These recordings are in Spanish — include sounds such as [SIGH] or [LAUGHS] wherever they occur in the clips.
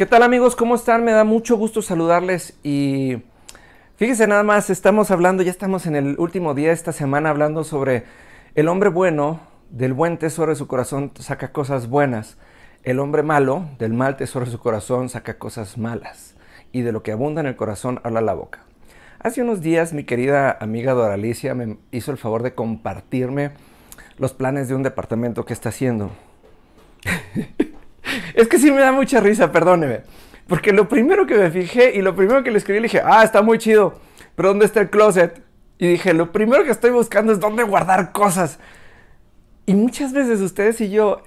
¿Qué tal amigos? ¿Cómo están? Me da mucho gusto saludarles y fíjense nada más, estamos hablando, ya estamos en el último día de esta semana hablando sobre el hombre bueno, del buen tesoro de su corazón saca cosas buenas, el hombre malo, del mal tesoro de su corazón saca cosas malas y de lo que abunda en el corazón habla la boca. Hace unos días mi querida amiga Doralicia me hizo el favor de compartirme los planes de un departamento que está haciendo. Es que sí me da mucha risa, perdóneme. Porque lo primero que me fijé y lo primero que le escribí, le dije, ah, está muy chido, pero ¿dónde está el closet? Y dije, lo primero que estoy buscando es dónde guardar cosas. Y muchas veces ustedes y yo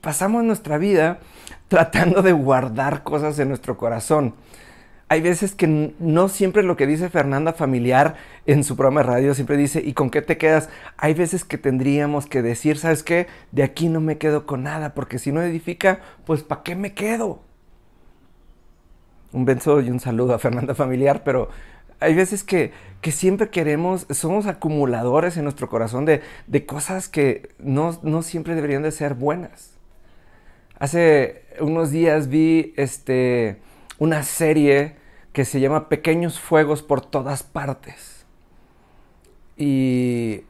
pasamos nuestra vida tratando de guardar cosas en nuestro corazón hay veces que no siempre lo que dice Fernanda Familiar en su programa de radio siempre dice, ¿y con qué te quedas? Hay veces que tendríamos que decir, ¿sabes qué? De aquí no me quedo con nada, porque si no edifica, pues ¿para qué me quedo? Un beso y un saludo a Fernanda Familiar, pero hay veces que, siempre queremos, somos acumuladores en nuestro corazón de, cosas que no, siempre deberían de ser buenas. Hace unos días vi este una serie que se llama Pequeños Fuegos por todas partes. Y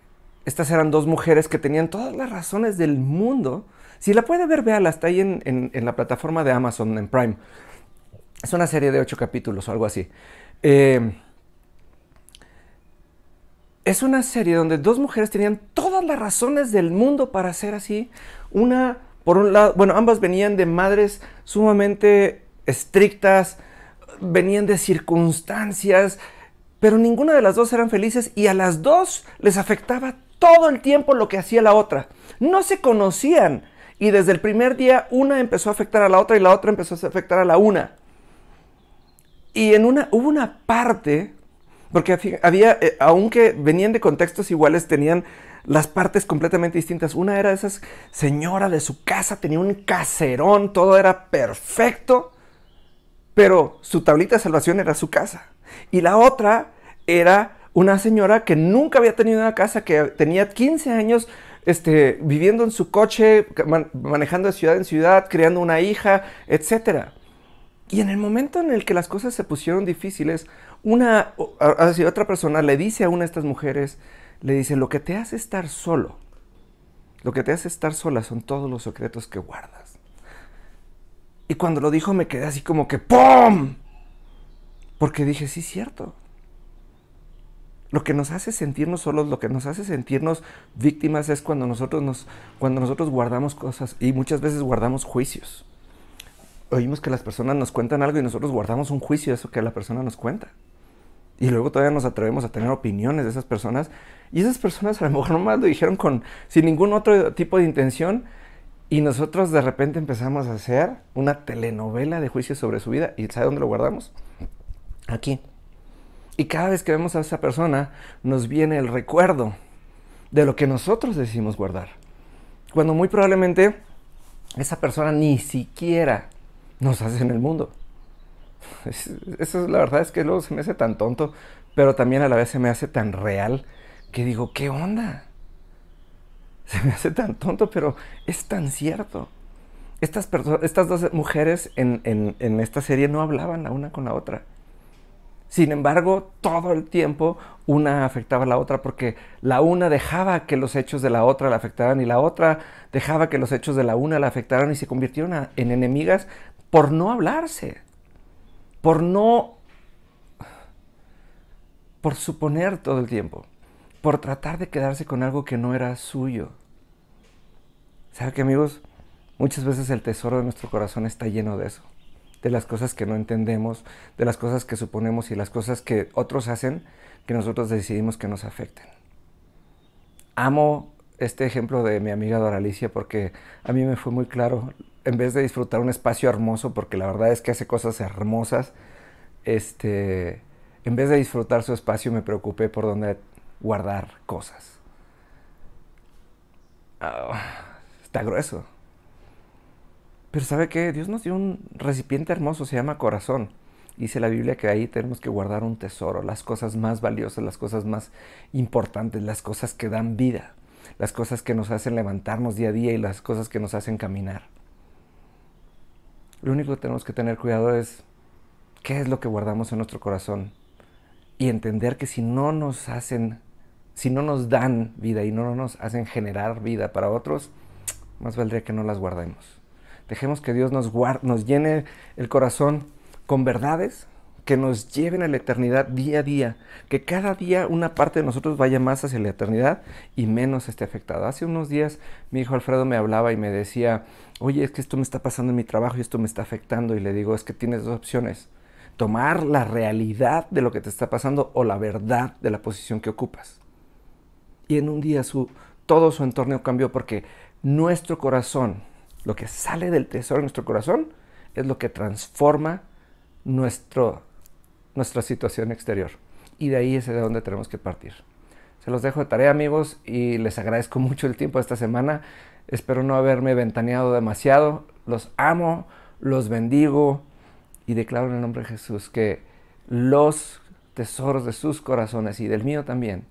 estas eran dos mujeres que tenían todas las razones del mundo. Si la puede ver, véala, está ahí en, la plataforma de Amazon, en Prime. Es una serie de ocho capítulos o algo así. Eh, es una serie donde dos mujeres tenían todas las razones del mundo para ser así. Una, por un lado, bueno, ambas venían de madres sumamente estrictas, venían de circunstancias, pero ninguna de las dos eran felices y a las dos les afectaba todo el tiempo lo que hacía la otra. No se conocían y desde el primer día una empezó a afectar a la otra y la otra empezó a afectar a la una. Y en una hubo una parte porque había, eh, aunque venían de contextos iguales, tenían las partes completamente distintas. Una era esa señora de su casa, tenía un caserón, todo era perfecto pero su tablita de salvación era su casa. Y la otra era una señora que nunca había tenido una casa, que tenía 15 años este, viviendo en su coche, manejando de ciudad en ciudad, creando una hija, etc. Y en el momento en el que las cosas se pusieron difíciles, una, otra persona le dice a una de estas mujeres, le dice, lo que te hace estar solo, lo que te hace estar sola son todos los secretos que guardas. Y cuando lo dijo me quedé así como que ¡pum! Porque dije, sí, cierto. Lo que nos hace sentirnos solos, lo que nos hace sentirnos víctimas es cuando nosotros, nos, cuando nosotros guardamos cosas y muchas veces guardamos juicios. Oímos que las personas nos cuentan algo y nosotros guardamos un juicio de eso que la persona nos cuenta. Y luego todavía nos atrevemos a tener opiniones de esas personas. Y esas personas a lo mejor nomás lo dijeron con, sin ningún otro tipo de intención, y nosotros de repente empezamos a hacer una telenovela de juicio sobre su vida. ¿Y sabe dónde lo guardamos? Aquí. Y cada vez que vemos a esa persona, nos viene el recuerdo de lo que nosotros decimos guardar. Cuando muy probablemente esa persona ni siquiera nos hace en el mundo. Eso es la verdad, es que luego se me hace tan tonto, pero también a la vez se me hace tan real que digo, ¿qué onda? Se me hace tan tonto, pero es tan cierto. Estas, estas dos mujeres en, esta serie no hablaban la una con la otra. Sin embargo, todo el tiempo una afectaba a la otra porque la una dejaba que los hechos de la otra la afectaran y la otra dejaba que los hechos de la una la afectaran y se convirtieron en enemigas por no hablarse, por no... por suponer todo el tiempo por tratar de quedarse con algo que no era suyo. ¿Sabe qué, amigos? Muchas veces el tesoro de nuestro corazón está lleno de eso, de las cosas que no entendemos, de las cosas que suponemos y las cosas que otros hacen que nosotros decidimos que nos afecten. Amo este ejemplo de mi amiga Doralicia porque a mí me fue muy claro, en vez de disfrutar un espacio hermoso, porque la verdad es que hace cosas hermosas, este, en vez de disfrutar su espacio me preocupé por dónde guardar cosas. Ah, está grueso. Pero ¿sabe qué? Dios nos dio un recipiente hermoso, se llama corazón. Dice la Biblia que ahí tenemos que guardar un tesoro, las cosas más valiosas, las cosas más importantes, las cosas que dan vida, las cosas que nos hacen levantarnos día a día y las cosas que nos hacen caminar. Lo único que tenemos que tener cuidado es qué es lo que guardamos en nuestro corazón y entender que si no nos hacen, si no nos dan vida y no nos hacen generar vida para otros, más valdría que no las guardemos. Dejemos que Dios nos, nos llene el corazón con verdades que nos lleven a la eternidad día a día, que cada día una parte de nosotros vaya más hacia la eternidad y menos esté afectada. Hace unos días mi hijo Alfredo me hablaba y me decía, oye, es que esto me está pasando en mi trabajo y esto me está afectando. Y le digo, es que tienes dos opciones tomar la realidad de lo que te está pasando o la verdad de la posición que ocupas. Y en un día su, todo su entorno cambió porque nuestro corazón, lo que sale del tesoro de nuestro corazón, es lo que transforma nuestro, nuestra situación exterior. Y de ahí es de donde tenemos que partir. Se los dejo de tarea amigos y les agradezco [LAUGHS] mucho el tiempo de esta semana. Espero no haberme ventaneado demasiado. Los amo, los bendigo y declaro en el nombre de Jesús que los tesoros de sus corazones y del mío también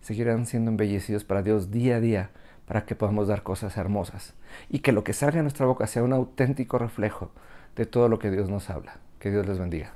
seguirán siendo embellecidos para Dios día a día para que podamos dar cosas hermosas y que lo que salga de nuestra boca sea un auténtico reflejo de todo lo que Dios nos habla. Que Dios les bendiga.